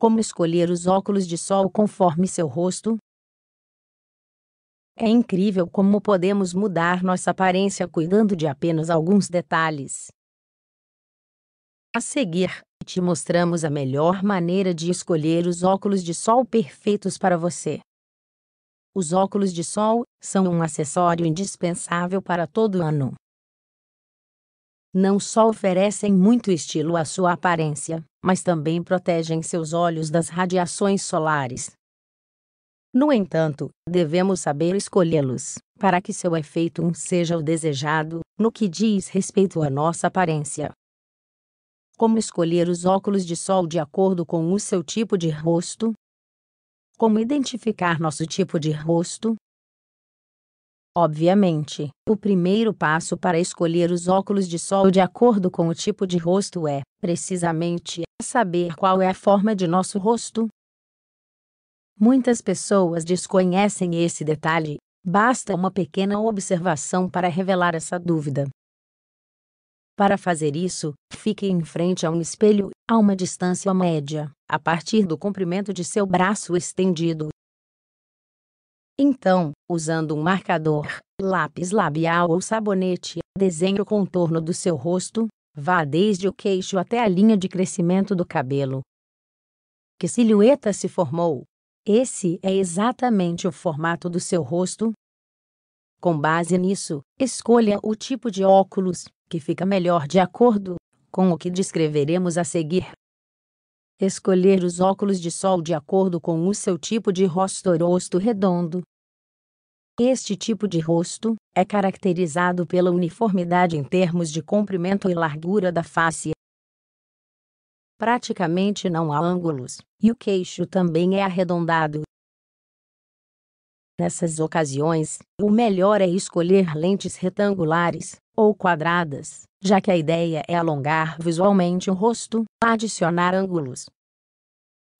Como escolher os óculos de sol conforme seu rosto? É incrível como podemos mudar nossa aparência cuidando de apenas alguns detalhes. A seguir, te mostramos a melhor maneira de escolher os óculos de sol perfeitos para você. Os óculos de sol são um acessório indispensável para todo ano. Não só oferecem muito estilo à sua aparência, mas também protegem seus olhos das radiações solares. No entanto, devemos saber escolhê-los, para que seu efeito seja o desejado, no que diz respeito à nossa aparência. Como escolher os óculos de sol de acordo com o seu tipo de rosto? Como identificar nosso tipo de rosto? Obviamente, o primeiro passo para escolher os óculos de sol de acordo com o tipo de rosto é, precisamente, saber qual é a forma de nosso rosto. Muitas pessoas desconhecem esse detalhe, basta uma pequena observação para revelar essa dúvida. Para fazer isso, fique em frente a um espelho, a uma distância média, a partir do comprimento de seu braço estendido, então, usando um marcador, lápis labial ou sabonete, desenhe o contorno do seu rosto, vá desde o queixo até a linha de crescimento do cabelo. Que silhueta se formou? Esse é exatamente o formato do seu rosto? Com base nisso, escolha o tipo de óculos que fica melhor de acordo com o que descreveremos a seguir. Escolher os óculos de sol de acordo com o seu tipo de rosto ou rosto redondo. Este tipo de rosto é caracterizado pela uniformidade em termos de comprimento e largura da face. Praticamente não há ângulos, e o queixo também é arredondado. Nessas ocasiões, o melhor é escolher lentes retangulares, ou quadradas, já que a ideia é alongar visualmente o rosto, adicionar ângulos.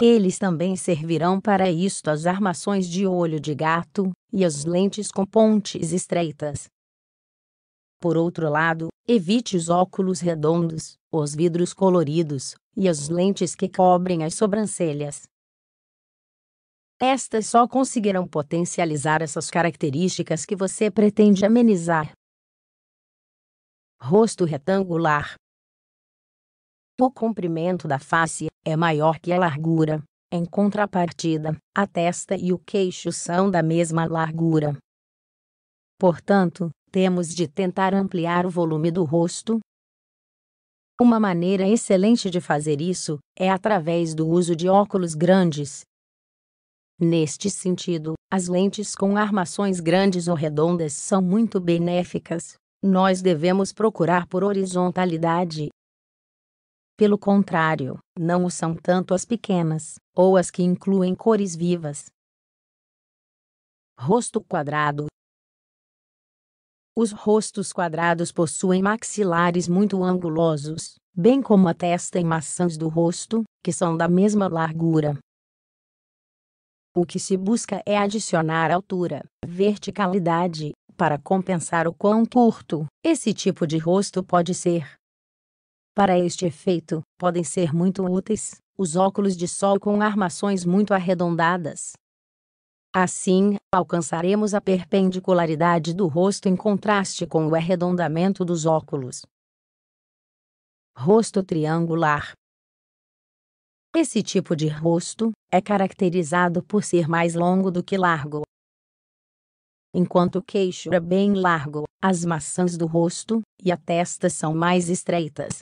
Eles também servirão para isto as armações de olho de gato e as lentes com pontes estreitas. Por outro lado, evite os óculos redondos, os vidros coloridos e as lentes que cobrem as sobrancelhas. Estas só conseguirão potencializar essas características que você pretende amenizar rosto retangular. O comprimento da face é maior que a largura. Em contrapartida, a testa e o queixo são da mesma largura. Portanto, temos de tentar ampliar o volume do rosto. Uma maneira excelente de fazer isso é através do uso de óculos grandes. Neste sentido, as lentes com armações grandes ou redondas são muito benéficas nós devemos procurar por horizontalidade. Pelo contrário, não o são tanto as pequenas, ou as que incluem cores vivas. Rosto quadrado Os rostos quadrados possuem maxilares muito angulosos, bem como a testa e maçãs do rosto, que são da mesma largura. O que se busca é adicionar altura, verticalidade, para compensar o quão curto esse tipo de rosto pode ser. Para este efeito, podem ser muito úteis os óculos de sol com armações muito arredondadas. Assim, alcançaremos a perpendicularidade do rosto em contraste com o arredondamento dos óculos. Rosto triangular. Esse tipo de rosto é caracterizado por ser mais longo do que largo enquanto o queixo é bem largo, as maçãs do rosto e a testa são mais estreitas.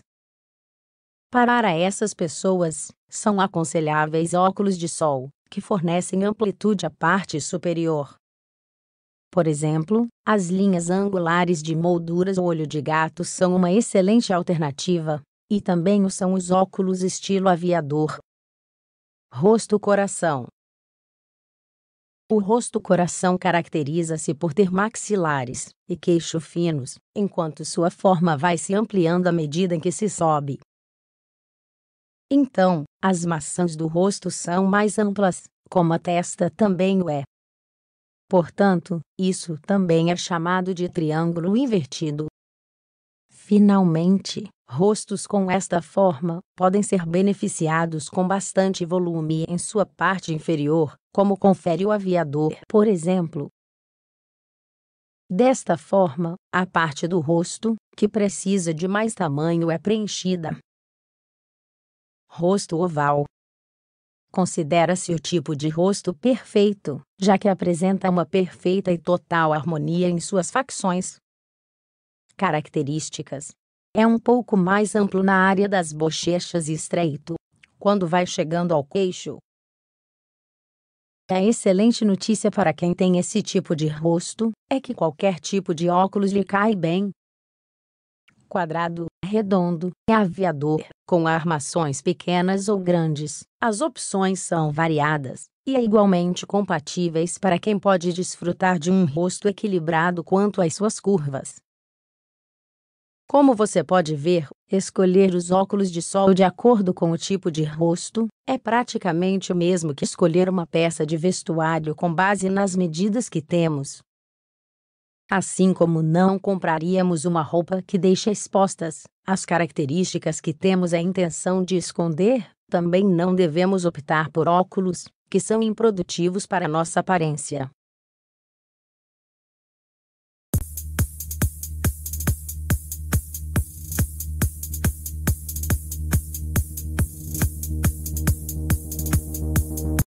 Para essas pessoas, são aconselháveis óculos de sol, que fornecem amplitude à parte superior. Por exemplo, as linhas angulares de molduras olho de gato são uma excelente alternativa, e também o são os óculos estilo aviador. Rosto-coração o rosto-coração caracteriza-se por ter maxilares e queixo finos, enquanto sua forma vai se ampliando à medida em que se sobe. Então, as maçãs do rosto são mais amplas, como a testa também o é. Portanto, isso também é chamado de triângulo invertido. Finalmente, rostos com esta forma podem ser beneficiados com bastante volume em sua parte inferior, como confere o aviador, por exemplo. Desta forma, a parte do rosto, que precisa de mais tamanho, é preenchida. Rosto oval. Considera-se o tipo de rosto perfeito, já que apresenta uma perfeita e total harmonia em suas facções. Características: É um pouco mais amplo na área das bochechas e estreito, quando vai chegando ao queixo, a tá excelente notícia para quem tem esse tipo de rosto é que qualquer tipo de óculos lhe cai bem. Quadrado, redondo, aviador, com armações pequenas ou grandes, as opções são variadas e é igualmente compatíveis para quem pode desfrutar de um rosto equilibrado quanto às suas curvas. Como você pode ver, escolher os óculos de sol de acordo com o tipo de rosto é praticamente o mesmo que escolher uma peça de vestuário com base nas medidas que temos. Assim como não compraríamos uma roupa que deixa expostas as características que temos a intenção de esconder, também não devemos optar por óculos que são improdutivos para nossa aparência.